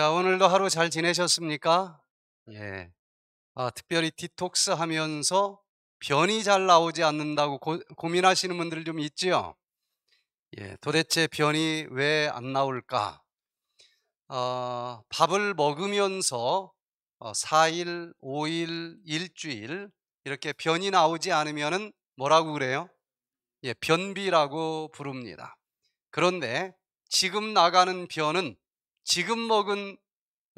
자, 오늘도 하루 잘 지내셨습니까? 예. 아, 특별히 디톡스 하면서 변이 잘 나오지 않는다고 고, 민하시는 분들 좀 있지요? 예, 도대체 변이 왜 안 나올까? 어, 밥을 먹으면서 어, 4일, 5일, 일주일 이렇게 변이 나오지 않으면 뭐라고 그래요? 예, 변비라고 부릅니다. 그런데 지금 나가는 변은 지금 먹은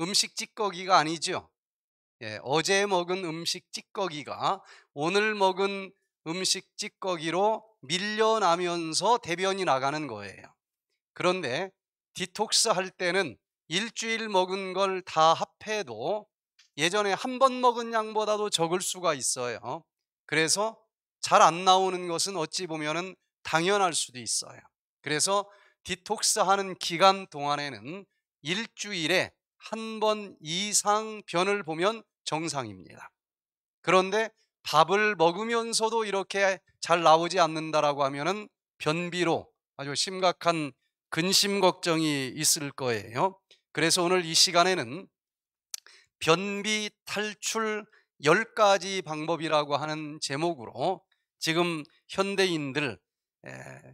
음식 찌꺼기가 아니죠. 예, 어제 먹은 음식 찌꺼기가 오늘 먹은 음식 찌꺼기로 밀려나면서 대변이 나가는 거예요. 그런데 디톡스 할 때는 일주일 먹은 걸 다 합해도 예전에 한 번 먹은 양보다도 적을 수가 있어요. 그래서 잘 안 나오는 것은 어찌 보면 당연할 수도 있어요. 그래서 디톡스 하는 기간 동안에는 일주일에 한 번 이상 변을 보면 정상입니다. 그런데 밥을 먹으면서도 이렇게 잘 나오지 않는다라고 하면은 변비로 아주 심각한 근심 걱정이 있을 거예요. 그래서 오늘 이 시간에는 변비 탈출 10가지 방법이라고 하는 제목으로 지금 현대인들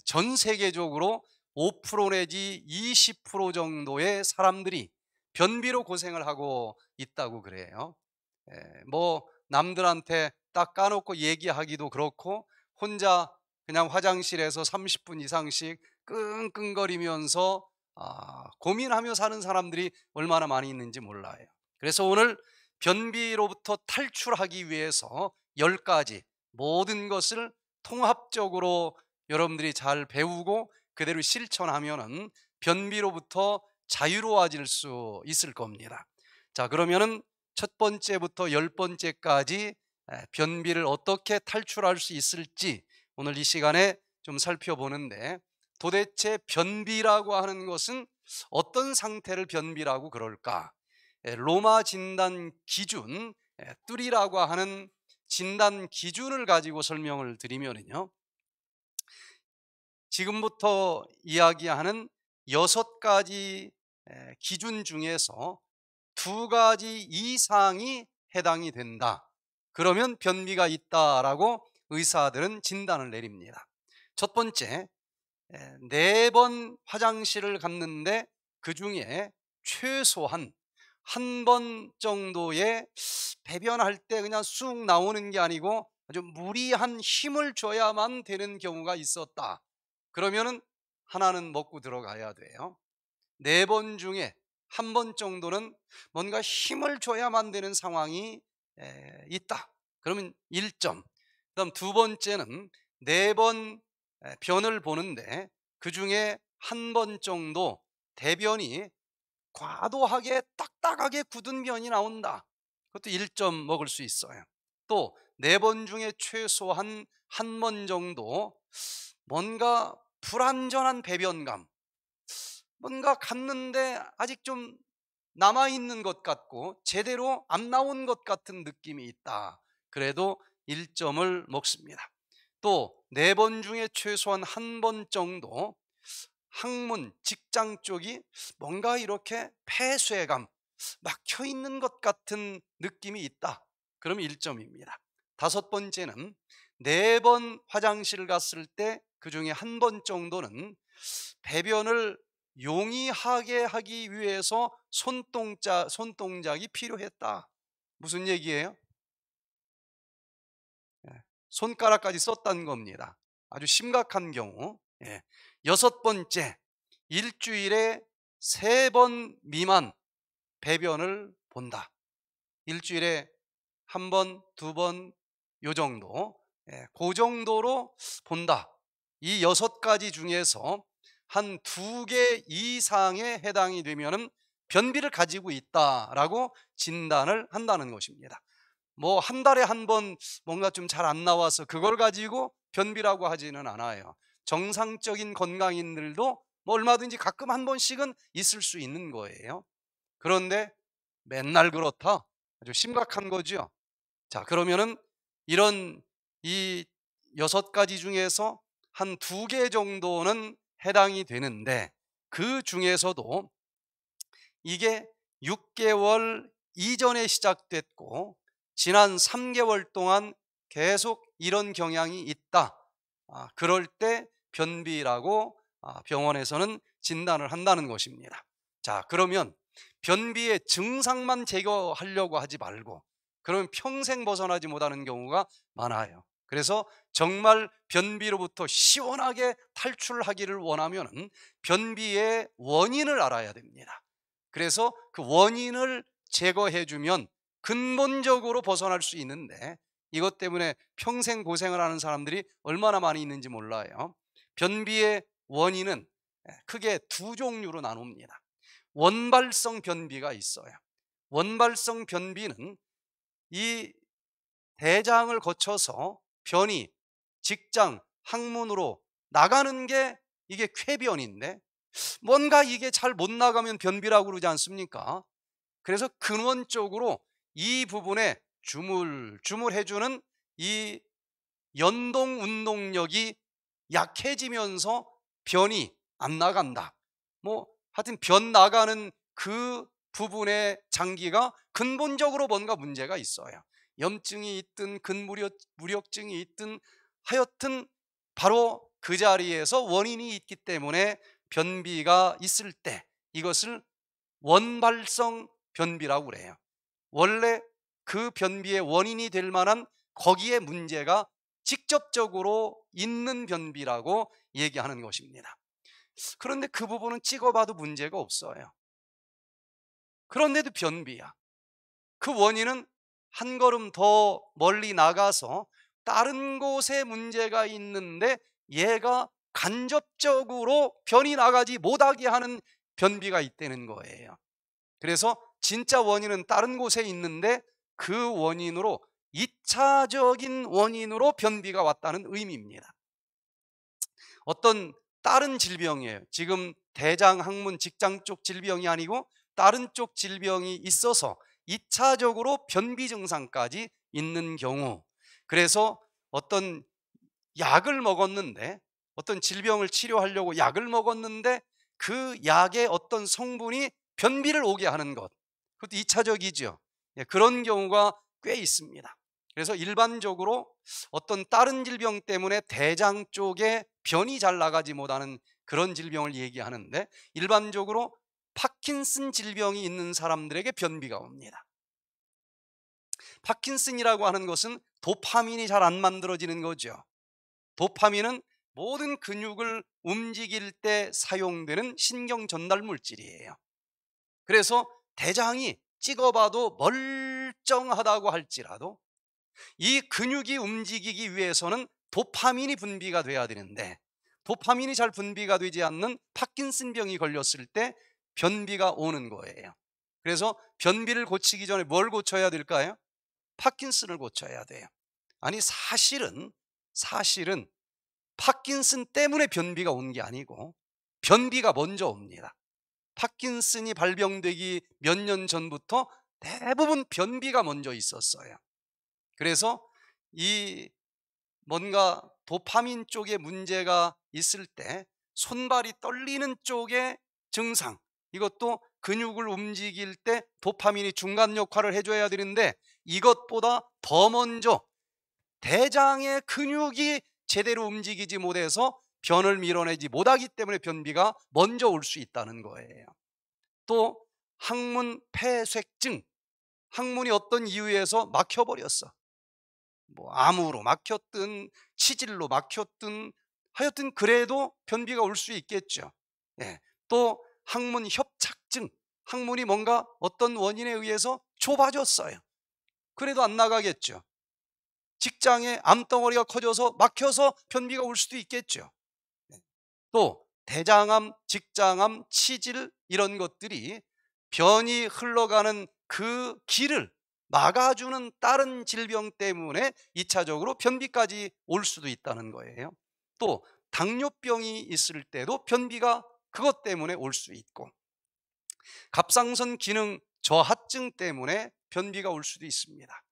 전 세계적으로 5% 내지 20% 정도의 사람들이 변비로 고생을 하고 있다고 그래요. 예, 뭐 남들한테 딱 까놓고 얘기하기도 그렇고 혼자 그냥 화장실에서 30분 이상씩 끙끙거리면서 아, 고민하며 사는 사람들이 얼마나 많이 있는지 몰라요. 그래서 오늘 변비로부터 탈출하기 위해서 10가지 모든 것을 통합적으로 여러분들이 잘 배우고 그대로 실천하면은 변비로부터 자유로워질 수 있을 겁니다. 자, 그러면은 첫 번째부터 열 번째까지 변비를 어떻게 탈출할 수 있을지 오늘 이 시간에 좀 살펴보는데 도대체 변비라고 하는 것은 어떤 상태를 변비라고 그럴까? 로마 진단 기준 뚜리라고 하는 진단 기준을 가지고 설명을 드리면요. 지금부터 이야기하는 여섯 가지 기준 중에서 두 가지 이상이 해당이 된다. 그러면 변비가 있다라고 의사들은 진단을 내립니다. 첫 번째, 네 번 화장실을 갔는데 그 중에 최소한 한 번 정도의 배변할 때 그냥 쑥 나오는 게 아니고 아주 무리한 힘을 줘야만 되는 경우가 있었다. 그러면 하나는 먹고 들어가야 돼요. 네 번 중에 한 번 정도는 뭔가 힘을 줘야만 되는 상황이 있다. 그러면 1점. 그다음 두 번째는 네 번 변을 보는데 그 중에 한 번 정도 대변이 과도하게 딱딱하게 굳은 면이 나온다. 그것도 1점 먹을 수 있어요. 또 네 번 중에 최소한 한 번 정도 뭔가 불완전한 배변감, 뭔가 갔는데 아직 좀 남아있는 것 같고 제대로 안 나온 것 같은 느낌이 있다. 그래도 1점을 먹습니다. 또 네 번 중에 최소한 한 번 정도 학문, 직장 쪽이 뭔가 이렇게 폐쇄감, 막혀 있는 것 같은 느낌이 있다. 그럼 1점입니다. 다섯 번째는 네 번 화장실 갔을 때그 중에 한 번 정도는 배변을 용이하게 하기 위해서 손동자, 손동작이 필요했다. 무슨 얘기예요? 예, 손가락까지 썼다는 겁니다. 아주 심각한 경우. 예, 여섯 번째, 일주일에 세 번 미만 배변을 본다. 일주일에 한 번, 두 번, 요 정도. 그 정도로 본다. 이 여섯 가지 중에서 한 두 개 이상에 해당이 되면 변비를 가지고 있다라고 진단을 한다는 것입니다. 뭐 한 달에 한 번 뭔가 좀 잘 안 나와서 그걸 가지고 변비라고 하지는 않아요. 정상적인 건강인들도 뭐 얼마든지 가끔 한 번씩은 있을 수 있는 거예요. 그런데 맨날 그렇다. 아주 심각한 거지요. 자, 그러면은 이런 이 여섯 가지 중에서 한두개 정도는 해당이 되는데 그 중에서도 이게 6개월 이전에 시작됐고 지난 3개월 동안 계속 이런 경향이 있다. 아, 그럴 때 변비라고 아, 병원에서는 진단을 한다는 것입니다. 자, 그러면 변비의 증상만 제거하려고 하지 말고 그러면 평생 벗어나지 못하는 경우가 많아요. 그래서 정말 변비로부터 시원하게 탈출하기를 원하면 변비의 원인을 알아야 됩니다. 그래서 그 원인을 제거해주면 근본적으로 벗어날 수 있는데 이것 때문에 평생 고생을 하는 사람들이 얼마나 많이 있는지 몰라요. 변비의 원인은 예, 크게 두 종류로 나눕니다. 원발성 변비가 있어요. 원발성 변비는 이 대장을 거쳐서 변이, 직장, 학문으로 나가는 게 이게 쾌변인데 뭔가 이게 잘 못 나가면 변비라고 그러지 않습니까? 그래서 근원적으로 이 부분에 주물주물해주는 이 연동 운동력이 약해지면서 변이 안 나간다. 뭐 하여튼 변 나가는 그 부분의 장기가 근본적으로 뭔가 문제가 있어요. 염증이 있든 근무력증이 있든 하여튼 바로 그 자리에서 원인이 있기 때문에 변비가 있을 때 이것을 원발성 변비라고 그래요. 원래 그 변비의 원인이 될 만한 거기에 문제가 직접적으로 있는 변비라고 얘기하는 것입니다. 그런데 그 부분은 찍어봐도 문제가 없어요. 그런데도 변비야. 그 원인은 한 걸음 더 멀리 나가서 다른 곳에 문제가 있는데 얘가 간접적으로 변이 나가지 못하게 하는 변비가 있다는 거예요. 그래서 진짜 원인은 다른 곳에 있는데 그 원인으로 2차적인 원인으로 변비가 왔다는 의미입니다. 어떤 다른 질병이에요. 지금 대장, 항문, 직장 쪽 질병이 아니고 다른 쪽 질병이 있어서 2차적으로 변비 증상까지 있는 경우 그래서 어떤 약을 먹었는데 어떤 질병을 치료하려고 약을 먹었는데 그 약의 어떤 성분이 변비를 오게 하는 것 그것도 2차적이죠 예, 그런 경우가 꽤 있습니다 그래서 일반적으로 어떤 다른 질병 때문에 대장 쪽에 변이 잘 나가지 못하는 그런 질병을 얘기하는데 일반적으로 파킨슨 질병이 있는 사람들에게 변비가 옵니다. 파킨슨이라고 하는 것은 도파민이 잘 안 만들어지는 거죠. 도파민은 모든 근육을 움직일 때 사용되는 신경 전달 물질이에요. 그래서 대장이 찍어봐도 멀쩡하다고 할지라도 이 근육이 움직이기 위해서는 도파민이 분비가 돼야 되는데 도파민이 잘 분비가 되지 않는 파킨슨병이 걸렸을 때 변비가 오는 거예요. 그래서 변비를 고치기 전에 뭘 고쳐야 될까요? 파킨슨을 고쳐야 돼요. 아니 사실은 사실은 파킨슨 때문에 변비가 온 게 아니고 변비가 먼저 옵니다. 파킨슨이 발병되기 몇 년 전부터 대부분 변비가 먼저 있었어요. 그래서 이 뭔가 도파민 쪽에 문제가 있을 때 손발이 떨리는 쪽의 증상 이것도 근육을 움직일 때 도파민이 중간 역할을 해줘야 되는데 이것보다 더 먼저 대장의 근육이 제대로 움직이지 못해서 변을 밀어내지 못하기 때문에 변비가 먼저 올 수 있다는 거예요 또 항문 폐쇄증 항문이 어떤 이유에서 막혀버렸어 뭐 암으로 막혔든 치질로 막혔든 하여튼 그래도 변비가 올 수 있겠죠 예. 또 학문 협착증. 학문이 뭔가 어떤 원인에 의해서 좁아졌어요. 그래도 안 나가겠죠. 직장에 암덩어리가 커져서 막혀서 변비가 올 수도 있겠죠. 또 대장암, 직장암, 치질 이런 것들이 변이 흘러가는 그 길을 막아주는 다른 질병 때문에 2차적으로 변비까지 올 수도 있다는 거예요. 또 당뇨병이 있을 때도 변비가 그것 때문에 올 수 있고 갑상선 기능 저하증 때문에 변비가 올 수도 있습니다.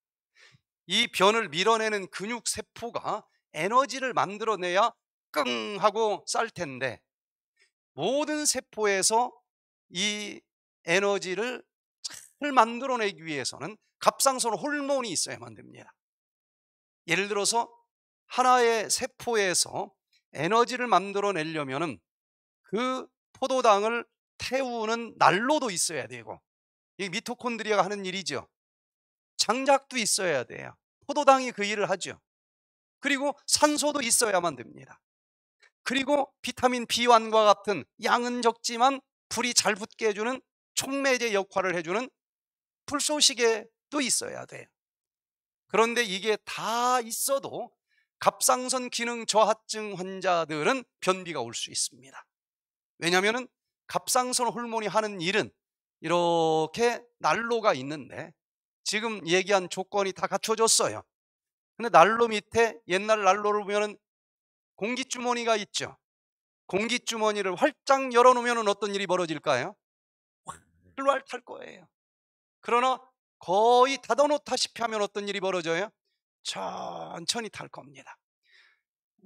이 변을 밀어내는 근육 세포가 에너지를 만들어내야 끙 하고 쌀 텐데 모든 세포에서 이 에너지를 잘 만들어내기 위해서는 갑상선 호르몬이 있어야만 됩니다. 예를 들어서 하나의 세포에서 에너지를 만들어내려면 그 포도당을 태우는 난로도 있어야 되고 이 미토콘드리아가 하는 일이죠. 장작도 있어야 돼요. 포도당이 그 일을 하죠. 그리고 산소도 있어야만 됩니다. 그리고 비타민 B1과 같은 양은 적지만 불이 잘 붙게 해주는 촉매제 역할을 해주는 불쏘시개도 있어야 돼요. 그런데 이게 다 있어도 갑상선 기능 저하증 환자들은 변비가 올 수 있습니다. 왜냐하면 갑상선 호르몬이 하는 일은 이렇게 난로가 있는데 지금 얘기한 조건이 다 갖춰졌어요. 근데 난로 밑에 옛날 난로를 보면은 공기주머니가 있죠. 공기주머니를 활짝 열어놓으면 어떤 일이 벌어질까요? 활활 탈 거예요. 그러나 거의 닫아놓다시피 하면 어떤 일이 벌어져요? 천천히 탈 겁니다.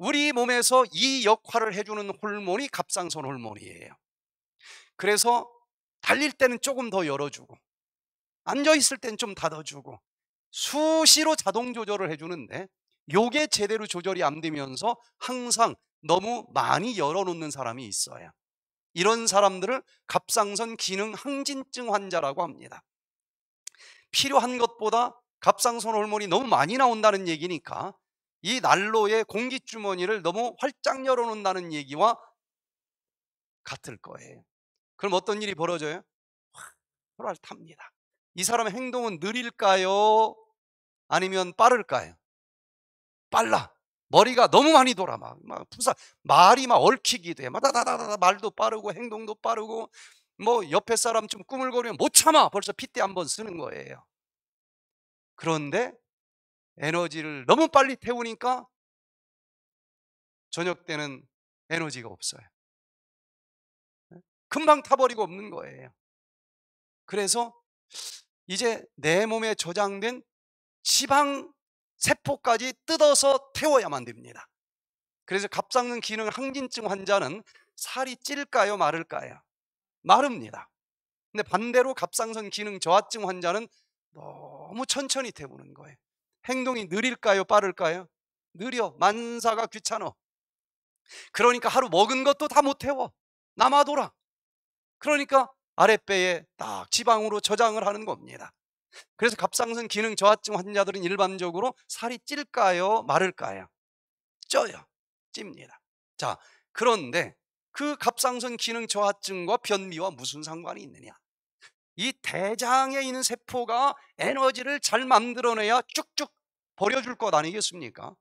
우리 몸에서 이 역할을 해주는 호르몬이 갑상선 호르몬이에요. 그래서 달릴 때는 조금 더 열어주고 앉아있을 땐 좀 닫아주고 수시로 자동 조절을 해주는데 요게 제대로 조절이 안 되면서 항상 너무 많이 열어놓는 사람이 있어요. 이런 사람들을 갑상선 기능 항진증 환자라고 합니다. 필요한 것보다 갑상선 호르몬이 너무 많이 나온다는 얘기니까 이 난로의 공기주머니를 너무 활짝 열어놓는다는 얘기와 같을 거예요. 그럼 어떤 일이 벌어져요? 확, 혈알 탑니다. 이 사람의 행동은 느릴까요? 아니면 빠를까요? 빨라. 머리가 너무 많이 돌아. 막, 막 부사, 말이 막 얽히기도 해. 막 다다다다 말도 빠르고 행동도 빠르고 뭐 옆에 사람 좀 꾸물거리면 못 참아. 벌써 핏대 한번 쓰는 거예요. 그런데 에너지를 너무 빨리 태우니까 저녁 때는 에너지가 없어요. 네? 금방 타버리고 없는 거예요. 그래서 이제 내 몸에 저장된 지방 세포까지 뜯어서 태워야만 됩니다. 그래서 갑상선 기능 항진증 환자는 살이 찔까요, 마를까요? 마릅니다. 근데 반대로 갑상선 기능 저하증 환자는 너무 천천히 태우는 거예요. 행동이 느릴까요? 빠를까요? 느려. 만사가 귀찮어. 그러니까 하루 먹은 것도 다 못 태워. 남아돌아. 그러니까 아랫배에 딱 지방으로 저장을 하는 겁니다. 그래서 갑상선 기능 저하증 환자들은 일반적으로 살이 찔까요? 마를까요? 쪄요. 찝니다. 자, 그런데 그 갑상선 기능 저하증과 변비와 무슨 상관이 있느냐? 이 대장에 있는 세포가 에너지를 잘 만들어내야 쭉쭉 버려줄 것 아니겠습니까?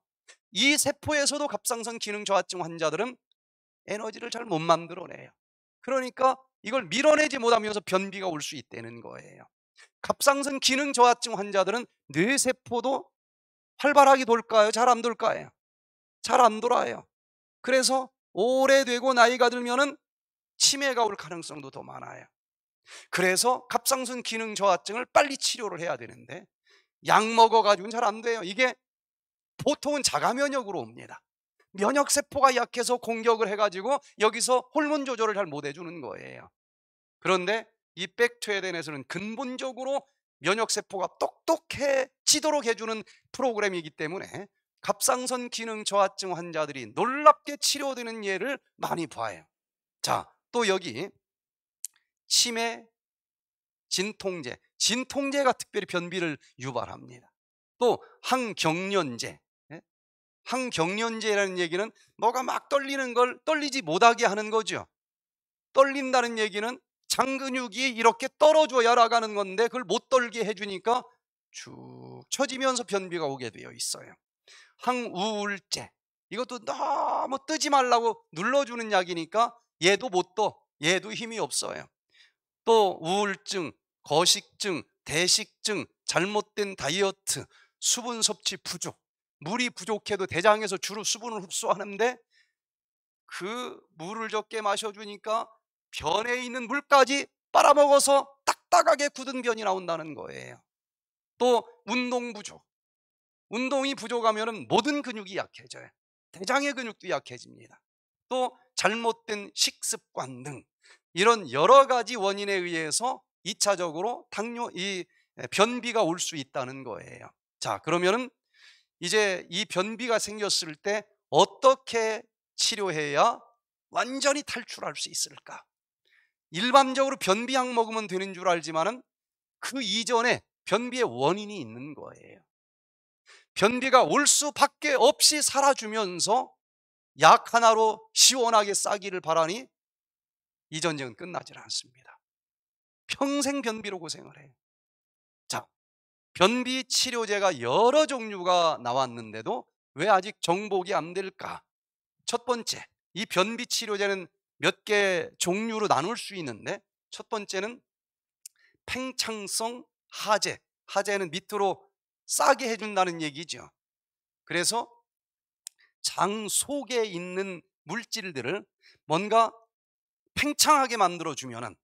이 세포에서도 갑상선 기능 저하증 환자들은 에너지를 잘 못 만들어내요. 그러니까 이걸 밀어내지 못하면서 변비가 올 수 있다는 거예요. 갑상선 기능 저하증 환자들은 뇌세포도 활발하게 돌까요? 잘 안 돌까요? 잘 안 돌아요. 그래서 오래되고 나이가 들면 치매가 올 가능성도 더 많아요. 그래서 갑상선 기능 저하증을 빨리 치료를 해야 되는데 약먹어가지고잘안 돼요. 이게 보통은 자가 면역으로 옵니다. 면역 세포가 약해서 공격을 해가지고 여기서 호르몬 조절을 잘 못 해주는 거예요. 그런데 이 백투에덴에서는 근본적으로 면역 세포가 똑똑해지도록 해주는 프로그램이기 때문에 갑상선 기능 저하증 환자들이 놀랍게 치료되는 예를 많이 봐요. 자, 또 여기 치매, 진통제, 진통제가 특별히 변비를 유발합니다. 또 항경련제, 예? 항경련제라는 얘기는 뭐가 막 떨리는 걸 떨리지 못하게 하는 거죠. 떨린다는 얘기는 장근육이 이렇게 떨어져야 나가는 건데 그걸 못 떨게 해주니까 쭉 처지면서 변비가 오게 되어 있어요. 항우울제 이것도 너무 뜨지 말라고 눌러주는 약이니까 얘도 못 떠, 얘도 힘이 없어요. 또 우울증, 거식증, 대식증, 잘못된 다이어트, 수분 섭취 부족, 물이 부족해도 대장에서 주로 수분을 흡수하는데 그 물을 적게 마셔주니까 변에 있는 물까지 빨아먹어서 딱딱하게 굳은 변이 나온다는 거예요. 또 운동 부족. 운동이 부족하면 모든 근육이 약해져요. 대장의 근육도 약해집니다. 또 잘못된 식습관 등 이런 여러 가지 원인에 의해서 2차적으로 당뇨 이 변비가 올 수 있다는 거예요. 자, 그러면은 이제 이 변비가 생겼을 때 어떻게 치료해야 완전히 탈출할 수 있을까? 일반적으로 변비약 먹으면 되는 줄 알지만은 그 이전에 변비의 원인이 있는 거예요. 변비가 올 수밖에 없이 살아주면서 약 하나로 시원하게 싸기를 바라니 이 전쟁은 끝나질 않습니다. 평생 변비로 고생을 해요. 자, 변비 치료제가 여러 종류가 나왔는데도 왜 아직 정복이 안 될까? 첫 번째, 이 변비 치료제는 몇 개 종류로 나눌 수 있는데 첫 번째는 팽창성 하재. 하재는 밑으로 싸게 해준다는 얘기죠. 그래서 장 속에 있는 물질들을 뭔가 팽창하게 만들어주면은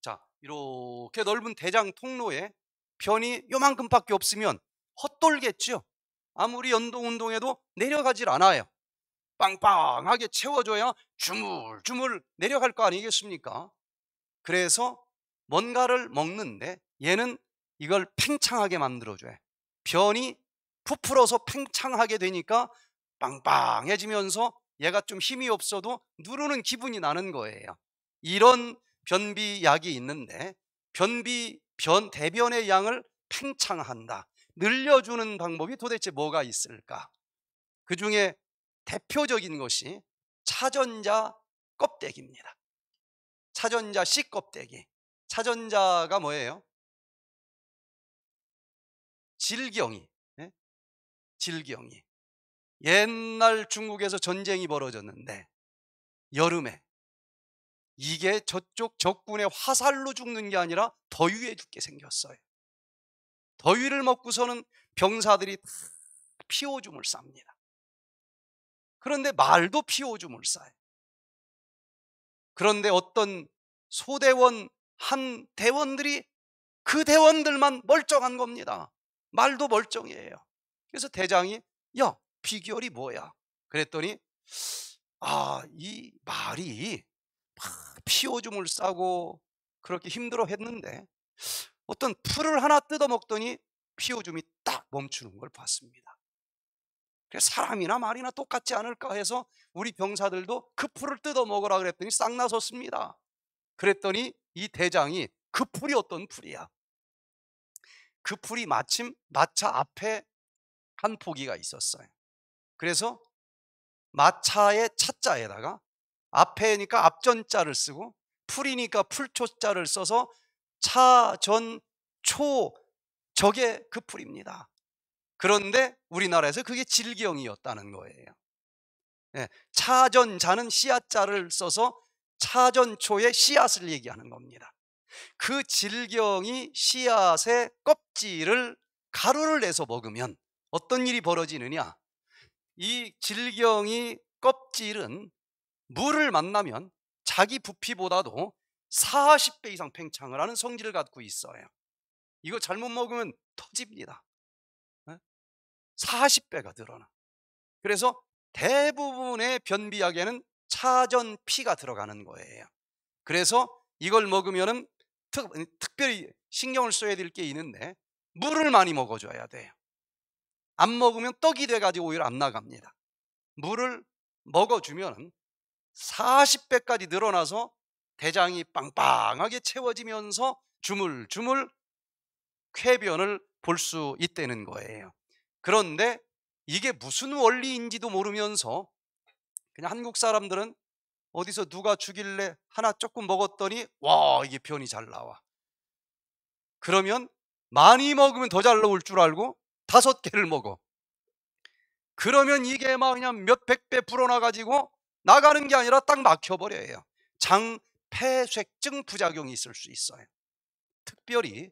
자 이렇게 넓은 대장 통로에 변이 요만큼밖에 없으면 헛돌겠죠. 아무리 연동 운동해도 내려가질 않아요. 빵빵하게 채워줘야 주물주물 내려갈 거 아니겠습니까? 그래서 뭔가를 먹는데 얘는 이걸 팽창하게 만들어줘요. 변이 부풀어서 팽창하게 되니까 빵빵해지면서 얘가 좀 힘이 없어도 누르는 기분이 나는 거예요. 이런 변비약이 있는데 변비 변 대변의 양을 팽창한다. 늘려주는 방법이 도대체 뭐가 있을까? 그 중에 대표적인 것이 차전자 껍데기입니다. 차전자 씨 껍데기. 차전자가 뭐예요? 질경이. 네? 질경이. 옛날 중국에서 전쟁이 벌어졌는데 여름에 이게 저쪽 적군의 화살로 죽는 게 아니라 더위에 죽게 생겼어요. 더위를 먹고서는 병사들이 피오줌을 쌉니다. 그런데 말도 피오줌을 싸요. 그런데 어떤 소대원 한 대원들이 그 대원들만 멀쩡한 겁니다. 말도 멀쩡해요. 그래서 대장이 야 비결이 뭐야? 그랬더니 아이 말이 피오줌을 싸고 그렇게 힘들어 했는데 어떤 풀을 하나 뜯어 먹더니 피오줌이 딱 멈추는 걸 봤습니다. 사람이나 말이나 똑같지 않을까 해서 우리 병사들도 그 풀을 뜯어 먹으라 그랬더니 싹 나섰습니다. 그랬더니 이 대장이 그 풀이 어떤 풀이야? 그 풀이 마침 마차 앞에 한 포기가 있었어요. 그래서 마차의 차자에다가 앞에니까 앞전자를 쓰고 풀이니까 풀초자를 써서 차전초 저게 그 풀입니다. 그런데 우리나라에서 그게 질경이었다는 거예요. 네, 예, 차전자는 씨앗자를 써서 차전초의 씨앗을 얘기하는 겁니다. 그 질경이 씨앗의 껍질을 가루를 내서 먹으면 어떤 일이 벌어지느냐? 이 질경이 껍질은 물을 만나면 자기 부피보다도 40배 이상 팽창을 하는 성질을 갖고 있어요. 이거 잘못 먹으면 터집니다. 40배가 예? 늘어나. 그래서 대부분의 변비약에는 차전 피가 들어가는 거예요. 그래서 이걸 먹으면 특, 특별히 신경을 써야 될 게 있는데 물을 많이 먹어줘야 돼요. 안 먹으면 떡이 돼가지고 오히려 안 나갑니다. 물을 먹어주면 40배까지 늘어나서 대장이 빵빵하게 채워지면서 주물주물 쾌변을 볼 수 있다는 거예요. 그런데 이게 무슨 원리인지도 모르면서 그냥 한국 사람들은 어디서 누가 죽일래 하나 조금 먹었더니 와 이게 변이 잘 나와 그러면 많이 먹으면 더 잘 나올 줄 알고 다섯 개를 먹어 그러면 이게 막 그냥 몇 백 배 불어나가지고 나가는 게 아니라 딱 막혀버려요. 장폐색증 부작용이 있을 수 있어요. 특별히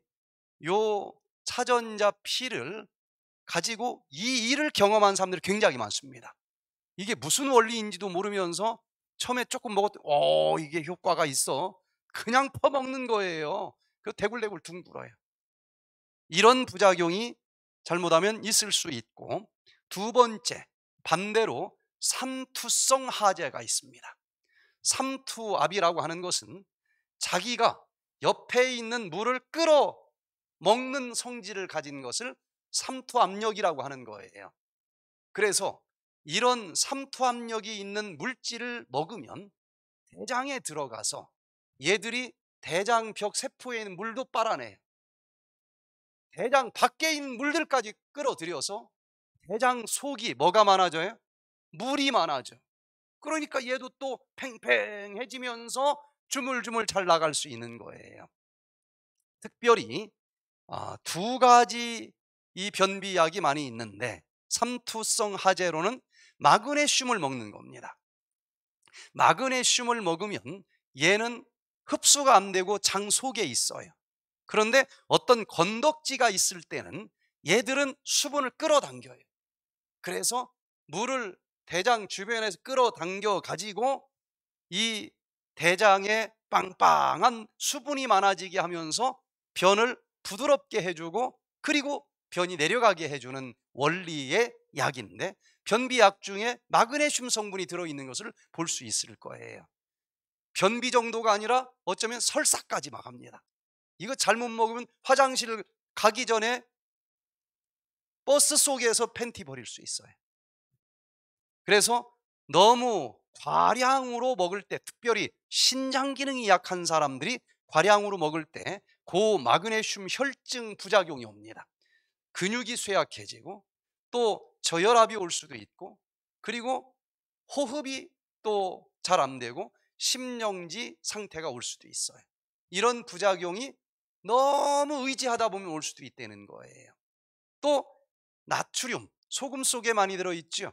요차전자 피를 가지고 이 일을 경험한 사람들이 굉장히 많습니다. 이게 무슨 원리인지도 모르면서 처음에 조금 먹었더니 어, 이게 효과가 있어. 그냥 퍼먹는 거예요. 그 대굴대굴 둥글어요. 이런 부작용이 잘못하면 있을 수 있고 두 번째 반대로 삼투성 하제가 있습니다. 삼투압이라고 하는 것은 자기가 옆에 있는 물을 끌어 먹는 성질을 가진 것을 삼투압력이라고 하는 거예요. 그래서 이런 삼투압력이 있는 물질을 먹으면 대장에 들어가서 얘들이 대장벽 세포에 있는 물도 빨아내요. 대장 밖에 있는 물들까지 끌어들여서 대장 속이 뭐가 많아져요? 물이 많아져. 그러니까 얘도 또 팽팽해지면서 주물주물 잘 나갈 수 있는 거예요. 특별히 아, 두 가지 이 변비약이 많이 있는데 삼투성 하재로는 마그네슘을 먹는 겁니다. 마그네슘을 먹으면 얘는 흡수가 안 되고 장 속에 있어요. 그런데 어떤 건덕지가 있을 때는 얘들은 수분을 끌어당겨요. 그래서 물을 대장 주변에서 끌어당겨 가지고 이 대장에 빵빵한 수분이 많아지게 하면서 변을 부드럽게 해주고 그리고 변이 내려가게 해주는 원리의 약인데 변비약 중에 마그네슘 성분이 들어있는 것을 볼 수 있을 거예요 변비 정도가 아니라 어쩌면 설사까지 막합니다 이거 잘못 먹으면 화장실 가기 전에 버스 속에서 팬티 버릴 수 있어요 그래서 너무 과량으로 먹을 때 특별히 신장 기능이 약한 사람들이 과량으로 먹을 때 고마그네슘 혈증 부작용이 옵니다. 근육이 쇠약해지고 또 저혈압이 올 수도 있고 그리고 호흡이 또 잘 안 되고 심령지 상태가 올 수도 있어요. 이런 부작용이 너무 의지하다 보면 올 수도 있다는 거예요. 또 나트륨, 소금 속에 많이 들어있죠.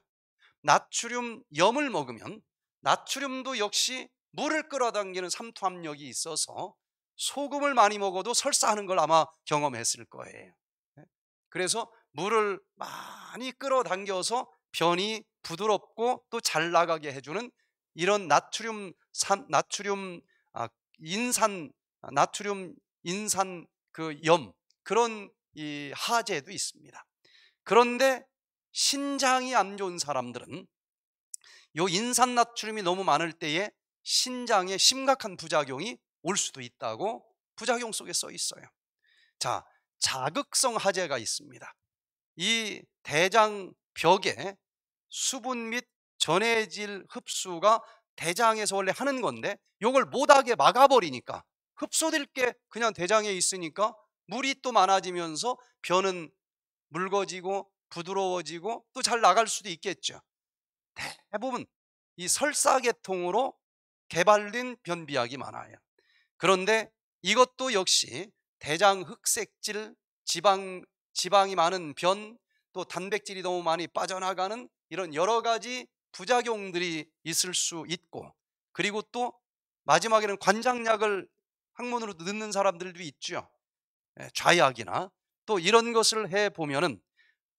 나트륨염을 먹으면 나트륨도 역시 물을 끌어당기는 삼투압력이 있어서 소금을 많이 먹어도 설사하는 걸 아마 경험했을 거예요. 예? 그래서 물을 많이 끌어당겨서 변이 부드럽고 또 잘 나가게 해주는 이런 나트륨 산 나트륨 아, 인산 아, 나트륨 인산 그 염 그런 이하제도 있습니다. 그런데 신장이 안 좋은 사람들은 요 인산나트륨이 너무 많을 때에 신장에 심각한 부작용이 올 수도 있다고 부작용 속에 써 있어요. 자, 자극성 하재가 있습니다. 이 대장 벽에 수분 및 전해질 흡수가 대장에서 원래 하는 건데 이걸 못하게 막아버리니까 흡수될 게 그냥 대장에 있으니까 물이 또 많아지면서 변은 묽어지고 부드러워지고 또 잘 나갈 수도 있겠죠. 대부분 이 설사계통으로 개발된 변비약이 많아요. 그런데 이것도 역시 대장 흑색질, 지방, 지방이 많은 변, 또 단백질이 너무 많이 빠져나가는 이런 여러 가지 부작용들이 있을 수 있고 그리고 또 마지막에는 관장약을 항문으로 넣는 사람들도 있죠. 예, 좌약이나 또 이런 것을 해보면은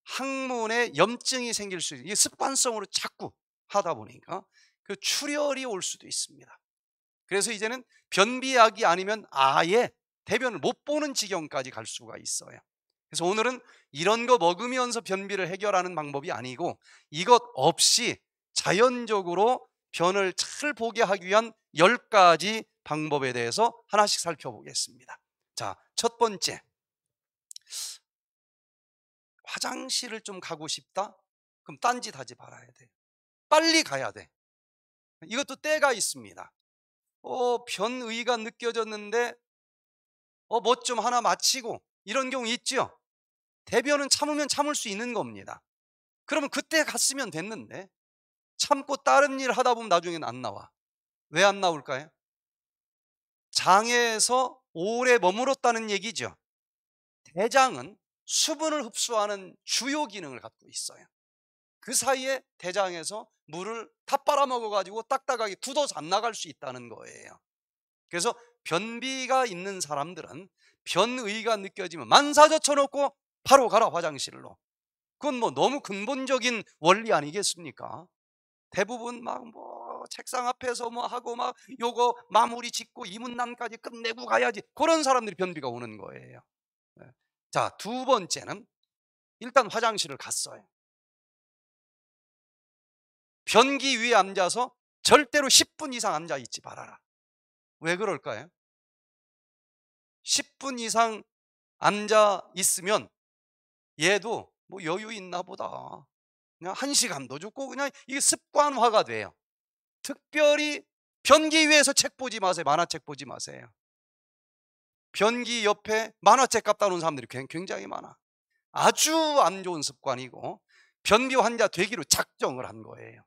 항문에 염증이 생길 수 있어요. 이게 습관성으로 자꾸 하다 보니까 그 출혈이 올 수도 있습니다. 그래서 이제는 변비약이 아니면 아예 대변을 못 보는 지경까지 갈 수가 있어요. 그래서 오늘은 이런 거 먹으면서 변비를 해결하는 방법이 아니고 이것 없이 자연적으로 변을 잘 보게 하기 위한 10가지 방법에 대해서 하나씩 살펴보겠습니다. 자, 첫 번째. 화장실을 좀 가고 싶다? 그럼 딴짓 하지 말아야 돼 빨리 가야 돼. 이것도 때가 있습니다. 어, 변의가 느껴졌는데, 어, 뭐좀 하나 마치고, 이런 경우 있죠? 대변은 참으면 참을 수 있는 겁니다. 그러면 그때 갔으면 됐는데, 참고 다른 일 하다 보면 나중엔 안 나와. 왜 안 나올까요? 장애에서 오래 머물었다는 얘기죠. 대장은 수분을 흡수하는 주요 기능을 갖고 있어요. 그 사이에 대장에서 물을 다 빨아먹어가지고 딱딱하게 굳어서 안 나갈 수 있다는 거예요. 그래서 변비가 있는 사람들은 변의가 느껴지면 만사 젖혀놓고 바로 가라 화장실로. 그건 뭐 너무 근본적인 원리 아니겠습니까? 대부분 막 뭐 책상 앞에서 뭐 하고 막 요거 마무리 짓고 이문난까지 끝내고 가야지 그런 사람들이 변비가 오는 거예요. 네. 자, 두 번째는 일단 화장실을 갔어요. 변기 위에 앉아서 절대로 10분 이상 앉아 있지 말아라. 왜 그럴까요? 10분 이상 앉아 있으면 얘도 뭐 여유 있나 보다. 그냥 한 시간도 죽고 그냥 이게 습관화가 돼요. 특별히 변기 위에서 책 보지 마세요. 만화책 보지 마세요. 변기 옆에 만화책 갖다 놓은 사람들이 굉장히 많아. 아주 안 좋은 습관이고 변비 환자 되기로 작정을 한 거예요.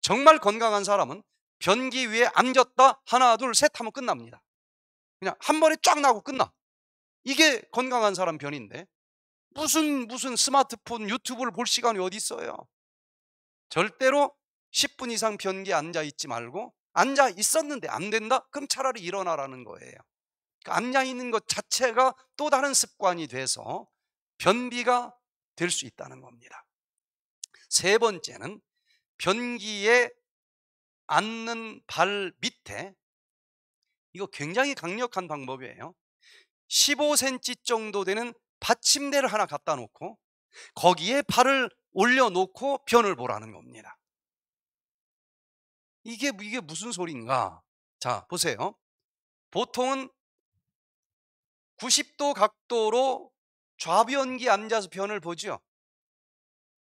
정말 건강한 사람은 변기 위에 앉았다 하나 둘 셋 하면 끝납니다. 그냥 한 번에 쫙 나고 끝나. 이게 건강한 사람 변인데 무슨 무슨 스마트폰 유튜브를 볼 시간이 어디 있어요? 절대로 10분 이상 변기에 앉아 있지 말고 앉아 있었는데 안 된다? 그럼 차라리 일어나라는 거예요. 그암 그러니까 있는 것 자체가 또 다른 습관이 돼서 변비가 될 수 있다는 겁니다. 세 번째는 변기에 앉는 발 밑에 이거 굉장히 강력한 방법이에요. 15cm 정도 되는 받침대를 하나 갖다 놓고 거기에 발을 올려놓고 변을 보라는 겁니다. 이게, 이게 무슨 소리인가? 자, 보세요. 보통은 90도 각도로 좌변기 앉아서 변을 보지요.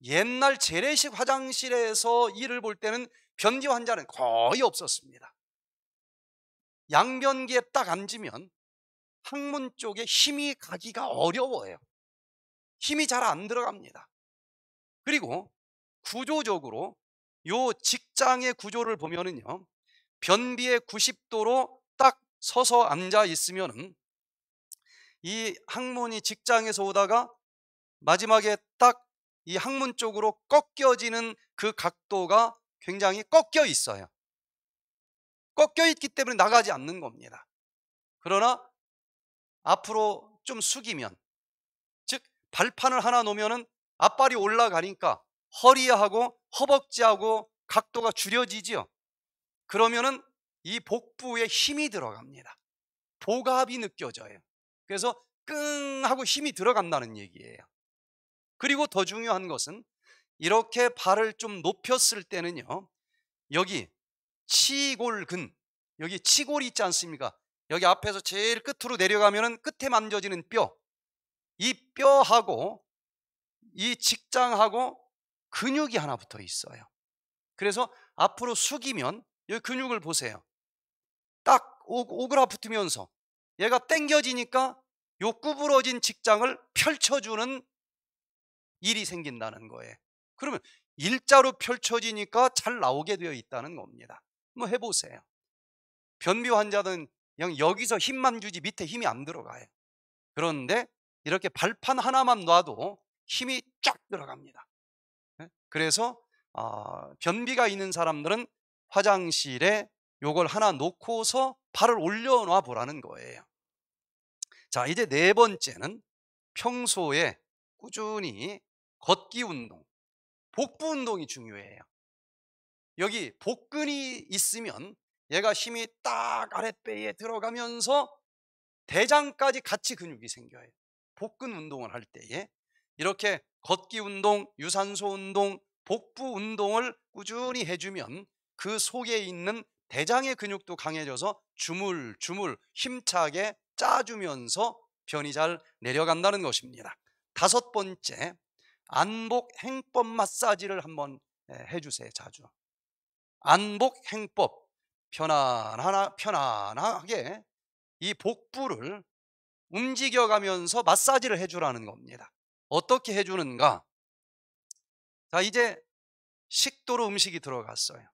옛날 재래식 화장실에서 일을 볼 때는 변기 환자는 거의 없었습니다. 양변기에 딱 앉으면 항문 쪽에 힘이 가기가 어려워요. 힘이 잘 안 들어갑니다. 그리고 구조적으로 요 직장의 구조를 보면은요. 변비의 90도로 딱 서서 앉아 있으면은 이 항문이 직장에서 오다가 마지막에 딱 이 항문 쪽으로 꺾여지는 그 각도가 굉장히 꺾여 있어요. 꺾여 있기 때문에 나가지 않는 겁니다. 그러나 앞으로 좀 숙이면 즉 발판을 하나 놓으면 앞발이 올라가니까 허리하고 허벅지하고 각도가 줄여지지요. 그러면은 이 복부에 힘이 들어갑니다. 복압이 느껴져요. 그래서 끙 하고 힘이 들어간다는 얘기예요. 그리고 더 중요한 것은 이렇게 발을 좀 높였을 때는요. 여기 치골근, 여기 치골이 있지 않습니까? 여기 앞에서 제일 끝으로 내려가면 끝에 만져지는 뼈. 이 뼈하고 이 직장하고 근육이 하나 붙어 있어요. 그래서 앞으로 숙이면 여기 근육을 보세요. 딱 오그라 붙으면서 얘가 땡겨지니까 욕 구부러진 직장을 펼쳐주는 일이 생긴다는 거예요 그러면 일자로 펼쳐지니까 잘 나오게 되어 있다는 겁니다 뭐 해보세요 변비 환자는 그냥 여기서 힘만 주지 밑에 힘이 안 들어가요 그런데 이렇게 발판 하나만 놔도 힘이 쫙 들어갑니다 예? 그래서 아, 변비가 있는 사람들은 화장실에 요걸 하나 놓고서 발을 올려놔 보라는 거예요. 자, 이제 네 번째는 평소에 꾸준히 걷기 운동, 복부 운동이 중요해요. 여기 복근이 있으면 얘가 힘이 딱 아랫배에 들어가면서 대장까지 같이 근육이 생겨요. 복근 운동을 할 때에 이렇게 걷기 운동, 유산소 운동, 복부 운동을 꾸준히 해주면 그 속에 있는 대장의 근육도 강해져서 주물주물 힘차게 짜주면서 변이 잘 내려간다는 것입니다 다섯 번째 안복 행법 마사지를 한번 예, 해주세요 자주 안복 행법 편안하나, 편안하게 이 복부를 움직여가면서 마사지를 해주라는 겁니다 어떻게 해주는가 자 이제 식도로 음식이 들어갔어요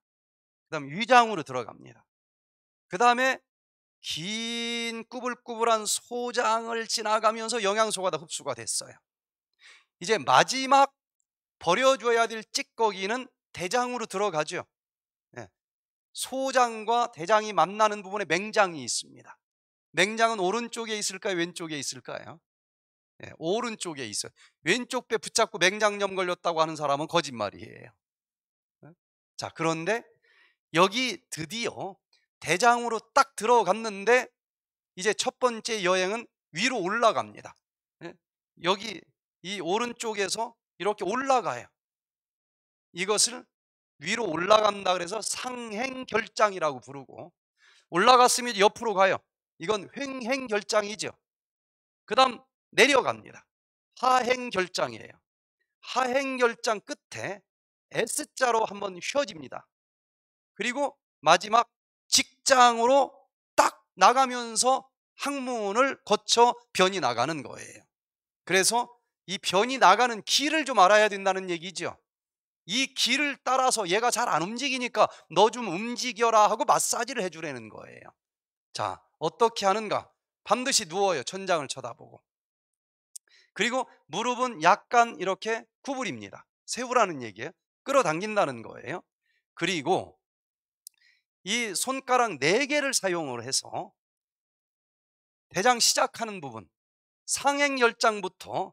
그다음 위장으로 들어갑니다. 그다음에 긴 꾸불꾸불한 소장을 지나가면서 영양소가 다 흡수가 됐어요. 이제 마지막 버려줘야 될 찌꺼기는 대장으로 들어가죠. 예. 소장과 대장이 만나는 부분에 맹장이 있습니다. 맹장은 오른쪽에 있을까요? 왼쪽에 있을까요? 네, 오른쪽에 있어요. 왼쪽 배 붙잡고 맹장염 걸렸다고 하는 사람은 거짓말이에요. 예? 자, 그런데 여기 드디어 대장으로 딱 들어갔는데 이제 첫 번째 여행은 위로 올라갑니다. 예? 여기 이 오른쪽에서 이렇게 올라가요. 이것을 위로 올라간다 그래서 상행결장이라고 부르고 올라갔으면 옆으로 가요. 이건 횡행결장이죠. 그 다음 내려갑니다. 하행결장이에요. 하행결장 끝에 S자로 한번 휘어집니다. 그리고 마지막 직장으로 딱 나가면서 학문을 거쳐 변이 나가는 거예요. 그래서 이 변이 나가는 길을 좀 알아야 된다는 얘기죠. 이 길을 따라서 얘가 잘 안 움직이니까 너 좀 움직여라 하고 마사지를 해주라는 거예요. 자, 어떻게 하는가? 반드시 누워요. 천장을 쳐다보고. 그리고 무릎은 약간 이렇게 구부립니다. 세우라는 얘기예요. 끌어당긴다는 거예요. 그리고 이 손가락 4 개를 사용을 해서 대장 시작하는 부분 상행 열장부터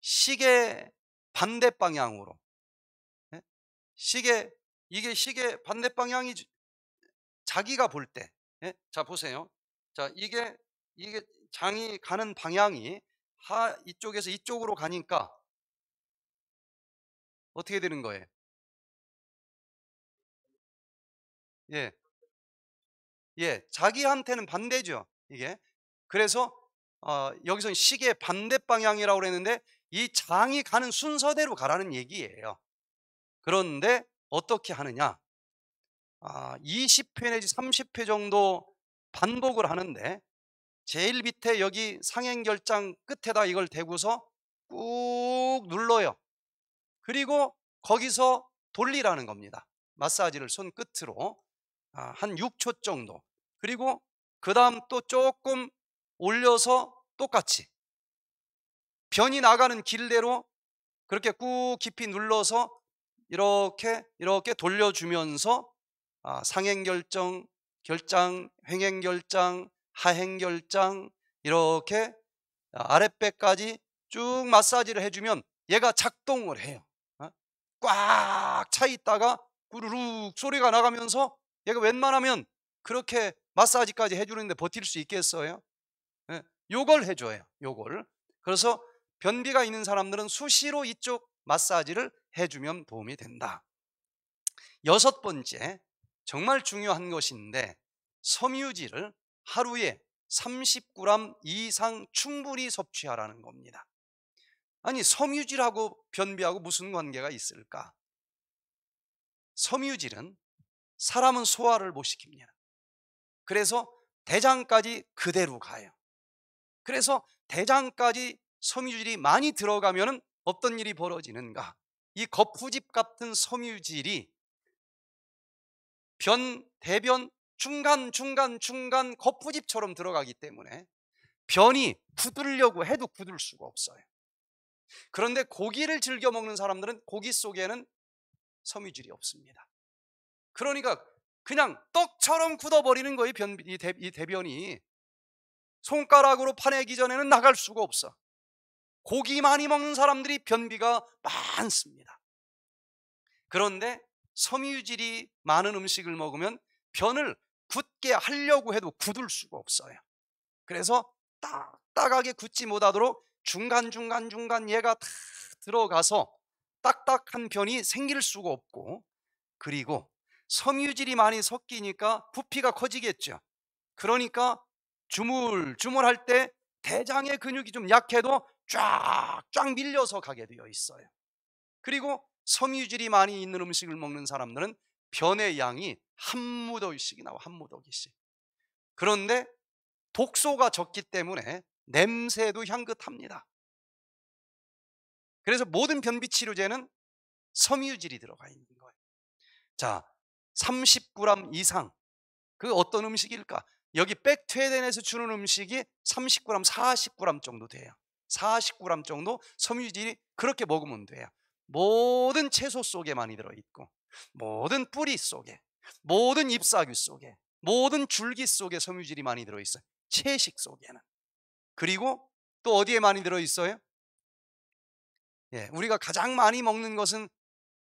시계 반대 방향으로 예? 시계 이게 시계 반대 방향이 자기가 볼 때자 예? 보세요 자 이게 이게 장이 가는 방향이 하 이쪽에서 이쪽으로 가니까 어떻게 되는 거예요? 예. 예, 자기한테는 반대죠. 이게. 그래서 어, 여기서 시계 반대 방향이라고 그랬는데 이 장이 가는 순서대로 가라는 얘기예요. 그런데 어떻게 하느냐? 아, 20회 내지 30회 정도 반복을 하는데 제일 밑에 여기 상행 결장 끝에다 이걸 대고서 꾹 눌러요. 그리고 거기서 돌리라는 겁니다. 마사지를 손 끝으로. 아, 한 6초 정도 그리고 그 다음 또 조금 올려서 똑같이 변이 나가는 길대로 그렇게 꾹 깊이 눌러서 이렇게 이렇게 돌려주면서 아, 상행 결정, 결장, 횡행 결장, 하행 결장 이렇게 아, 아랫배까지 쭉 마사지를 해주면 얘가 작동을 해요. 어? 꽉차 있다가 꾸르륵 소리가 나가면서 얘가 웬만하면 그렇게 마사지까지 해주는데 버틸 수 있겠어요? 예, 요걸 해줘요. 요걸. 그래서 변비가 있는 사람들은 수시로 이쪽 마사지를 해주면 도움이 된다. 여섯 번째, 정말 중요한 것인데 섬유질을 하루에 30g 이상 충분히 섭취하라는 겁니다. 아니 섬유질하고 변비하고 무슨 관계가 있을까? 섬유질은 사람은 소화를 못 시킵니다. 그래서 대장까지 그대로 가요. 그래서 대장까지 섬유질이 많이 들어가면 어떤 일이 벌어지는가? 이 거푸집 같은 섬유질이 변, 대변 중간 중간 중간 거푸집처럼 들어가기 때문에 변이 굳으려고 해도 굳을 수가 없어요. 그런데 고기를 즐겨 먹는 사람들은 고기 속에는 섬유질이 없습니다. 그러니까 그냥 떡처럼 굳어버리는 거예요. 이, 대, 이 대변이. 손가락으로 파내기 전에는 나갈 수가 없어. 고기 많이 먹는 사람들이 변비가 많습니다. 그런데 섬유질이 많은 음식을 먹으면 변을 굳게 하려고 해도 굳을 수가 없어요. 그래서 딱딱하게 굳지 못하도록 중간중간중간 얘가 다 들어가서 딱딱한 변이 생길 수가 없고 그리고 섬유질이 많이 섞이니까 부피가 커지겠죠. 그러니까 주물주물할 때 대장의 근육이 좀 약해도 쫙쫙 밀려서 가게 되어 있어요. 그리고 섬유질이 많이 있는 음식을 먹는 사람들은 변의 양이 한 무더기씩 이 나와 한 무더기씩. 그런데 독소가 적기 때문에 냄새도 향긋합니다. 그래서 모든 변비 치료제는 섬유질이 들어가 있는 거예요. 자, 30g 이상 그 어떤 음식일까? 여기 백퇴덴에서 주는 음식이 30g, 40g 정도 돼요 40g 정도 섬유질이 그렇게 먹으면 돼요 모든 채소 속에 많이 들어있고 모든 뿌리 속에 모든 잎사귀 속에 모든 줄기 속에 섬유질이 많이 들어있어요 채식 속에는 그리고 또 어디에 많이 들어있어요? 예, 우리가 가장 많이 먹는 것은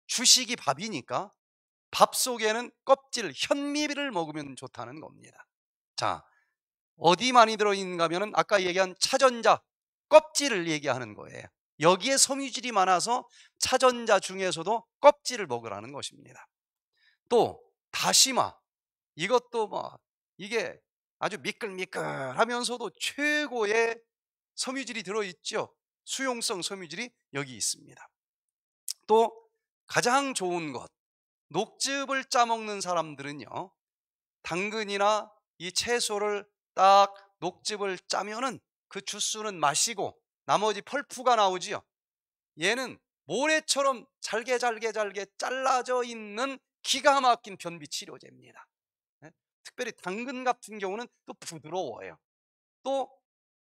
주식이 밥이니까 밥 속에는 껍질, 현미를 비 먹으면 좋다는 겁니다. 자, 어디 많이 들어있는가 하면 아까 얘기한 차전자, 껍질을 얘기하는 거예요. 여기에 섬유질이 많아서 차전자 중에서도 껍질을 먹으라는 것입니다. 또 다시마 이것도 뭐 이게 아주 미끌미끌하면서도 최고의 섬유질이 들어있죠. 수용성 섬유질이 여기 있습니다. 또 가장 좋은 것 녹즙을 짜먹는 사람들은요, 당근이나 이 채소를 딱 녹즙을 짜면은 그 주스는 마시고 나머지 펄프가 나오지요. 얘는 모래처럼 잘게 잘게 잘게 잘라져 있는 기가 막힌 변비 치료제입니다. 예? 특별히 당근 같은 경우는 또 부드러워요. 또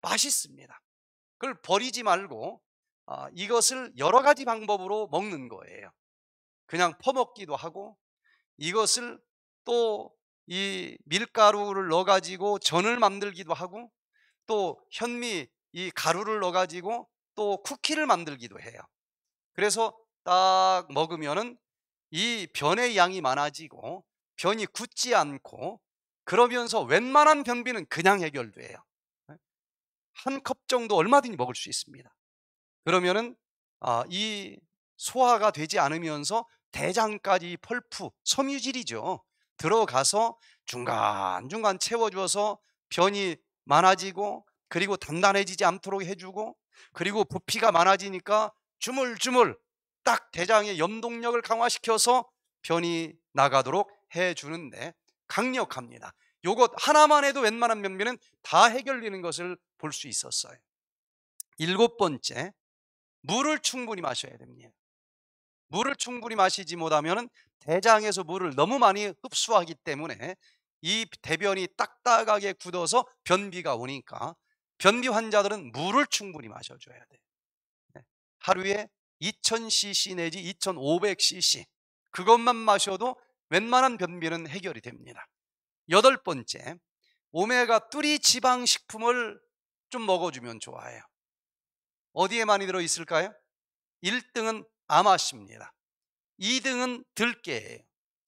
맛있습니다. 그걸 버리지 말고 아, 이것을 여러 가지 방법으로 먹는 거예요. 그냥 퍼먹기도 하고 이것을 또 이 밀가루를 넣어가지고 전을 만들기도 하고 또 현미 이 가루를 넣어가지고 또 쿠키를 만들기도 해요. 그래서 딱 먹으면은 이 변의 양이 많아지고 변이 굳지 않고 그러면서 웬만한 변비는 그냥 해결돼요. 한 컵 정도 얼마든지 먹을 수 있습니다. 그러면은 아, 이 소화가 되지 않으면서 대장까지 펄프, 섬유질이죠. 들어가서 중간중간 채워주어서 변이 많아지고 그리고 단단해지지 않도록 해주고 그리고 부피가 많아지니까 주물주물 딱 대장의 염동력을 강화시켜서 변이 나가도록 해주는데 강력합니다. 요것 하나만 해도 웬만한 면비는다 해결되는 것을 볼 수 있었어요. 일곱 번째, 물을 충분히 마셔야 됩니다. 물을 충분히 마시지 못하면 대장에서 물을 너무 많이 흡수하기 때문에 이 대변이 딱딱하게 굳어서 변비가 오니까 변비 환자들은 물을 충분히 마셔줘야 돼 네. 하루에 2000cc 내지 2500cc 그것만 마셔도 웬만한 변비는 해결이 됩니다 여덟 번째 오메가3 지방식품을 좀 먹어주면 좋아해요 어디에 많이 들어있을까요? 1등은 아마시입니다. 2등은 들깨예요.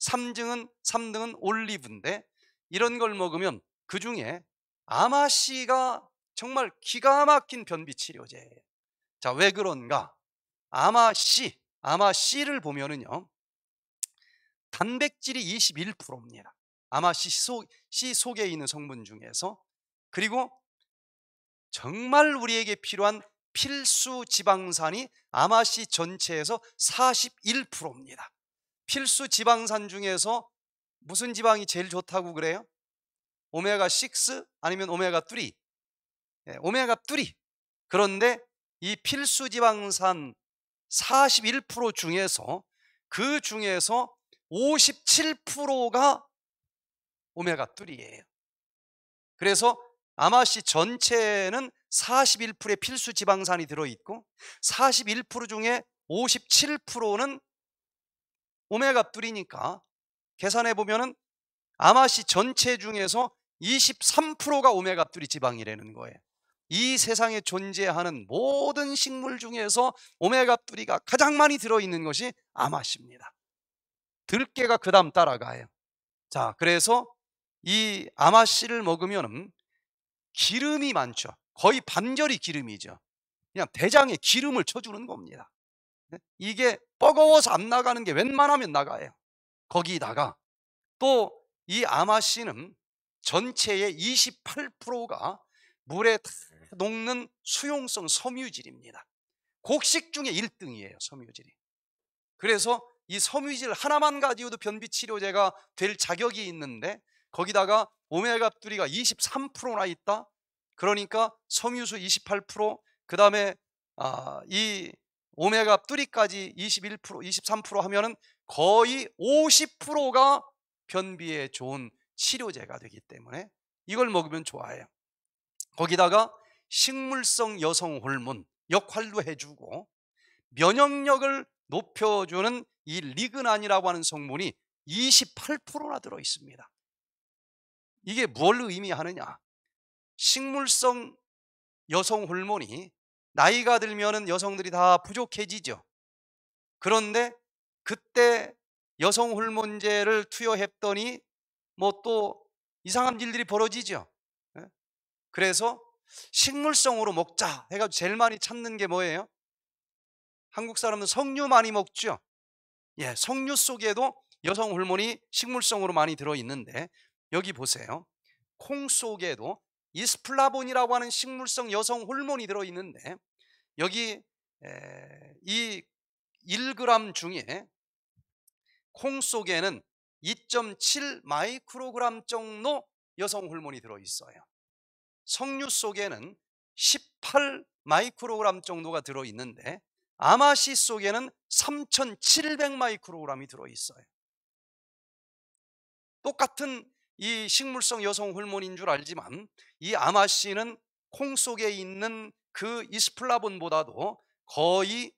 3등은 3등은 올리브인데 이런 걸 먹으면 그 중에 아마씨가 정말 기가 막힌 변비 치료제예요. 자, 왜 그런가? 아마씨, 아마씨를 보면은요. 단백질이 21%입니다. 아마씨 속, 씨 속에 있는 성분 중에서 그리고 정말 우리에게 필요한 필수 지방산이 아마시 전체에서 41%입니다. 필수 지방산 중에서 무슨 지방이 제일 좋다고 그래요? 오메가6 아니면 오메가3 예, 오메가3 그런데 이 필수 지방산 41% 중에서 그 중에서 57%가 오메가3예요 그래서 아마씨 전체는 41%의 필수 지방산이 들어있고 41% 중에 57%는 오메가3니까 계산해 보면은 아마씨 전체 중에서 23%가 오메가3 지방이라는 거예요. 이 세상에 존재하는 모든 식물 중에서 오메가3가 가장 많이 들어있는 것이 아마씨입니다. 들깨가 그 다음 따라가요. 자, 그래서 이 아마씨를 먹으면 기름이 많죠. 거의 반절이 기름이죠. 그냥 대장에 기름을 쳐주는 겁니다. 네? 이게 뻐거워서 안 나가는 게 웬만하면 나가요. 거기다가 또 이 아마씨는 전체의 28%가 물에 녹는 수용성 섬유질입니다. 곡식 중에 1등이에요, 섬유질이. 그래서 이 섬유질 하나만 가지고도 변비 치료제가 될 자격이 있는데 거기다가 오메가3가 23%나 있다. 그러니까 섬유수 28%, 그 다음에 아, 이 오메가 3까지 21%, 23% 하면은 거의 50%가 변비에 좋은 치료제가 되기 때문에 이걸 먹으면 좋아해요. 거기다가 식물성 여성 호르몬 역할도 해주고 면역력을 높여주는 이 리그난이라고 하는 성분이 28%나 들어 있습니다. 이게 뭘 의미하느냐? 식물성 여성 호르몬이 나이가 들면 여성들이 다 부족해지죠. 그런데 그때 여성 호르몬제를 투여했더니 뭐 또 이상한 일들이 벌어지죠. 예? 그래서 식물성으로 먹자 해가 제일 많이 찾는 게 뭐예요? 한국 사람은 석류 많이 먹죠. 예, 석류 속에도 여성 호르몬이 식물성으로 많이 들어 있는데 여기 보세요. 콩 속에도 이스플라본이라고 하는 식물성 여성 호르몬이 들어있는데 여기 이 1g 중에 콩 속에는 2.7 마이크로그램 정도 여성 호르몬이 들어있어요 석류 속에는 18 마이크로그램 정도가 들어있는데 아마시 속에는 3,700 마이크로그램이 들어있어요 똑같은 이 식물성 여성 호르몬인 줄 알지만 이 아마씨는 콩 속에 있는 그 이스플라본보다도 거의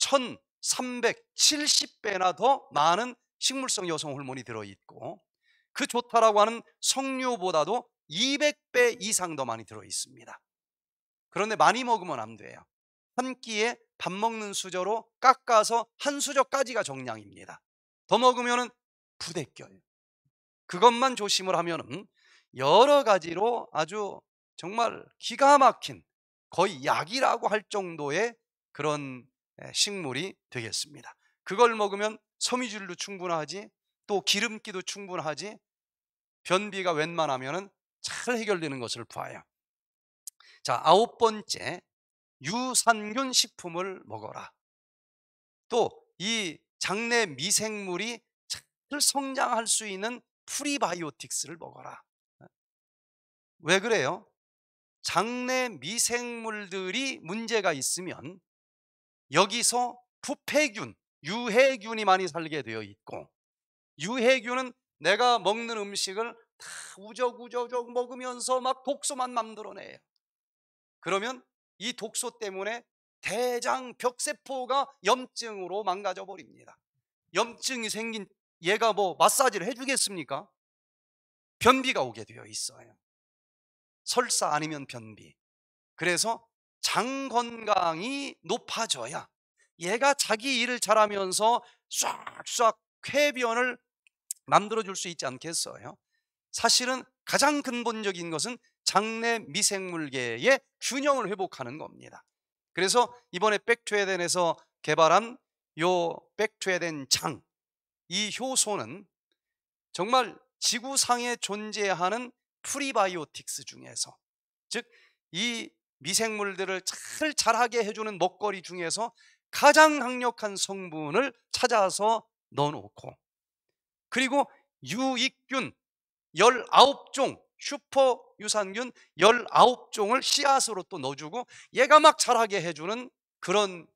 1370배나 더 많은 식물성 여성 호르몬이 들어있고 그 좋다라고 하는 석류보다도 200배 이상 더 많이 들어있습니다 그런데 많이 먹으면 안 돼요 한 끼에 밥 먹는 수저로 깎아서 한 수저까지가 정량입니다 더 먹으면 부대껴요 그것만 조심을 하면 여러 가지로 아주 정말 기가 막힌 거의 약이라고 할 정도의 그런 식물이 되겠습니다. 그걸 먹으면 섬유질도 충분하지 또 기름기도 충분하지 변비가 웬만하면 잘 해결되는 것을 봐요. 자, 아홉 번째 유산균 식품을 먹어라. 또 이 장내 미생물이 잘 성장할 수 있는 프리바이오틱스를 먹어라. 왜 그래요? 장내 미생물들이 문제가 있으면 여기서 부패균, 유해균이 많이 살게 되어 있고 유해균은 내가 먹는 음식을 다 우적우적 먹으면서 막 독소만 만들어내요. 그러면 이 독소 때문에 대장 벽세포가 염증으로 망가져 버립니다. 염증이 생긴 얘가 뭐 마사지를 해주겠습니까? 변비가 오게 되어 있어요. 설사 아니면 변비. 그래서 장 건강이 높아져야 얘가 자기 일을 잘하면서 쏵쏵 쾌변을 만들어줄 수 있지 않겠어요? 사실은 가장 근본적인 것은 장내 미생물계의 균형을 회복하는 겁니다. 그래서 이번에 백투에덴에서 개발한 요 백투에덴 장이 효소는 정말 지구상에 존재하는 프리바이오틱스 중에서 즉 이 미생물들을 잘 자라게 해주는 먹거리 중에서 가장 강력한 성분을 찾아서 넣어놓고 그리고 유익균 19종 슈퍼 유산균 19종을 씨앗으로 또 넣어주고 얘가 막 자라게 해주는 그런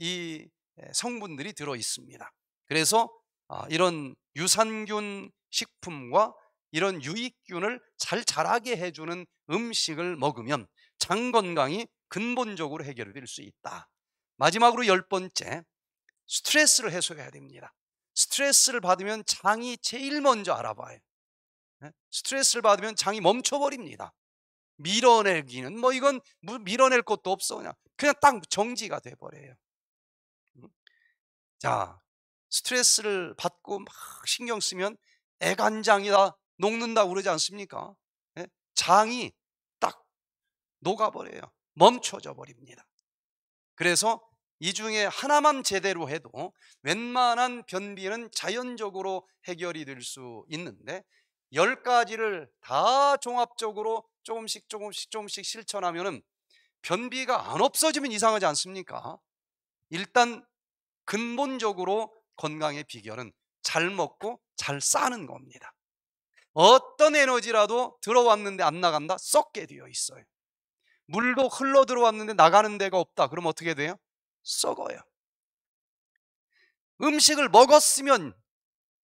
이 성분들이 들어있습니다 그래서 아, 이런 유산균 식품과 이런 유익균을 잘 자라게 해주는 음식을 먹으면 장 건강이 근본적으로 해결될 수 있다. 마지막으로 열 번째, 스트레스를 해소해야 됩니다. 스트레스를 받으면 장이 제일 먼저 알아봐요. 예? 스트레스를 받으면 장이 멈춰버립니다. 밀어내기는 뭐 이건 밀어낼 것도 없어 그냥 그냥 딱 정지가 돼버려요. 음? 자 스트레스를 받고 막 신경 쓰면 애간장이다 녹는다 그러지 않습니까? 예? 장이 딱 녹아버려요. 멈춰져 버립니다. 그래서 이 중에 하나만 제대로 해도 웬만한 변비는 자연적으로 해결이 될 수 있는데 열 가지를 다 종합적으로 조금씩 조금씩 조금씩 실천하면 변비가 안 없어지면 이상하지 않습니까? 일단 근본적으로 건강의 비결은 잘 먹고 잘 싸는 겁니다. 어떤 에너지라도 들어왔는데 안 나간다? 썩게 되어 있어요. 물도 흘러 들어왔는데 나가는 데가 없다. 그럼 어떻게 돼요? 썩어요. 음식을 먹었으면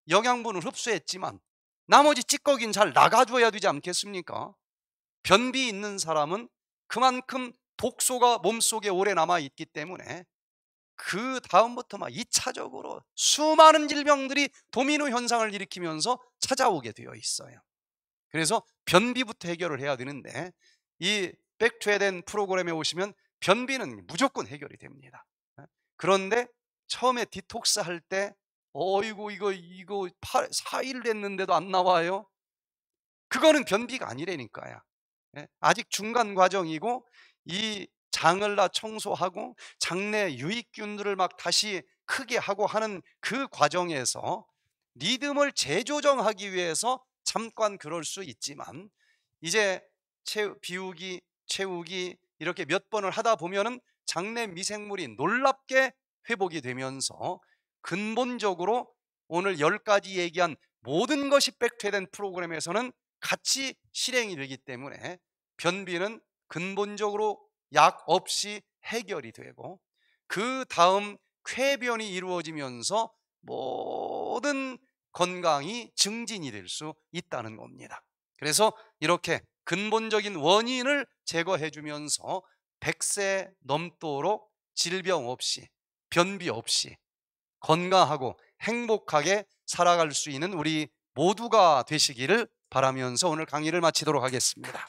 영양분을 흡수했지만 나머지 찌꺼기는 잘 나가줘야 되지 않겠습니까? 변비 있는 사람은 그만큼 독소가 몸속에 오래 남아있기 때문에 그 다음부터 막 2차적으로 수많은 질병들이 도미노 현상을 일으키면서 찾아오게 되어 있어요. 그래서 변비부터 해결을 해야 되는데 이 백투에덴 프로그램에 오시면 변비는 무조건 해결이 됩니다. 그런데 처음에 디톡스 할 때 어이구 이거 이거 4일 됐는데도 안 나와요. 그거는 변비가 아니라니까요. 예, 아직 중간 과정이고 이 장을 다 청소하고 장내 유익균들을 막 다시 크게 하고 하는 그 과정에서 리듬을 재조정하기 위해서 잠깐 그럴 수 있지만 이제 비우기, 채우기 이렇게 몇 번을 하다 보면은 장내 미생물이 놀랍게 회복이 되면서 근본적으로 오늘 열가지 얘기한 모든 것이 백퇴된 프로그램에서는 같이 실행이 되기 때문에 변비는 근본적으로 약 없이 해결이 되고 그 다음 쾌변이 이루어지면서 모든 건강이 증진이 될 수 있다는 겁니다. 그래서 이렇게 근본적인 원인을 제거해 주면서 100세 넘도록 질병 없이 변비 없이 건강하고 행복하게 살아갈 수 있는 우리 모두가 되시기를 바라면서 오늘 강의를 마치도록 하겠습니다.